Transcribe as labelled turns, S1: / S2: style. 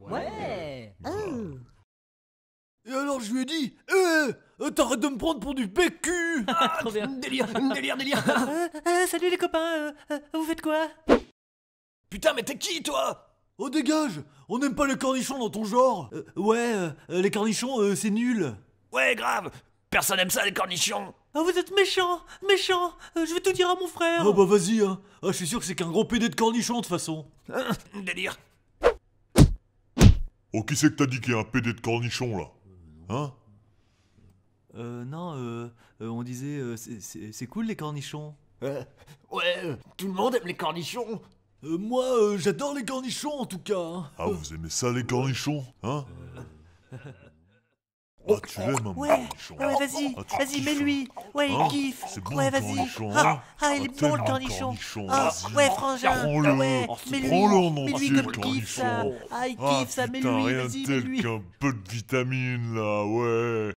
S1: Ouais oh. Et alors je lui ai dit, eh, euh, t'arrêtes de me prendre pour du PQ ah, ah, Trop Délire, délire, délire euh, euh, Salut les copains, vous faites quoi Putain mais t'es qui toi Oh dégage On n'aime pas les cornichons dans ton genre Ouais, les cornichons c'est nul Ouais grave Personne aime ça les cornichons ah vous êtes méchant, méchant, euh, je vais tout dire à mon frère. Oh bah vas-y, hein. Ah, je suis sûr que c'est qu'un gros PD de cornichon de toute façon. Délire. Oh, qui c'est que t'as dit qu'il y a un PD de cornichon là Hein Euh, non, euh, euh on disait, euh, c'est- cool les cornichons. ouais, tout le monde aime les cornichons. moi, j'adore les cornichons en tout cas. Hein. Ah, vous aimez ça les cornichons Hein ah, euh, ah, tu l'aimes, ouais. Ouais, ouais vas-y, vas-y, mets-lui. Ouais, il hein, kiffe. ouais, vas-y. Ah, hein. ah, il ah, est bon le cornichon. Ah, ah, ouais, frangin. Ah, ouais, mets-lui. Mets-lui comme kiffe cornichon Ah, il kiffe ça, mets-lui, vas-y, mets-lui. qu'un peu de vitamine, là, ouais.